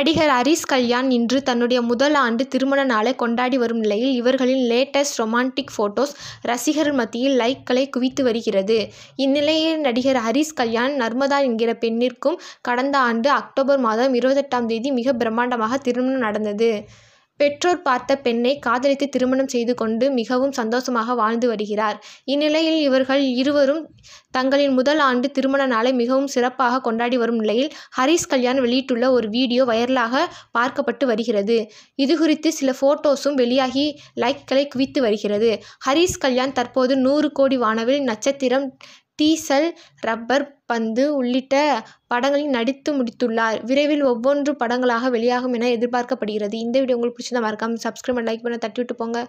நடிகர் ஹரிஷ் கல்யாண் இன்று தன்னுடைய முதல் ஆண்டு திருமண நாளை கொண்டாடி வரும் நிலையில் இவர்களின் லேட்டஸ்ட் ரொமான்டிக் ஃபோட்டோஸ் ரசிகர்கள் மத்தியில் லைக்களை குவித்து வருகிறது இந்நிலையில் நடிகர் ஹரிஸ் கல்யாண் நர்மதா என்கிற பெண்ணிற்கும் கடந்த ஆண்டு அக்டோபர் மாதம் இருபத்தெட்டாம் தேதி மிக பிரம்மாண்டமாக திருமணம் நடந்தது பெற்றோர் பார்த்த பெண்ணை காதலித்து திருமணம் செய்து கொண்டு மிகவும் சந்தோஷமாக வாழ்ந்து வருகிறார் இந்நிலையில் இவர்கள் இருவரும் தங்களின் முதல் ஆண்டு திருமண நாளை மிகவும் சிறப்பாக கொண்டாடி வரும் நிலையில் ஹரிஷ் கல்யாண் வெளியிட்டுள்ள ஒரு வீடியோ வைரலாக பார்க்கப்பட்டு வருகிறது இது குறித்து சில போட்டோஸும் வெளியாகி லைக்களை குவித்து வருகிறது ஹரிஷ் கல்யாண் தற்போது நூறு கோடி வானவில் நட்சத்திரம் டீசல் ரப்பர் பந்து உள்ளிட்ட படங்களில் நடித்து முடித்துள்ளார் விரைவில் ஒவ்வொன்று படங்களாக வெளியாகும் என எதிர்பார்க்கப்படுகிறது இந்த வீடியோ உங்களுக்கு பிடிச்சிருந்தா மறக்காமல் சப்ஸ்கிரைப் பண்ணி லைக் பண்ண தட்டிவிட்டு போங்க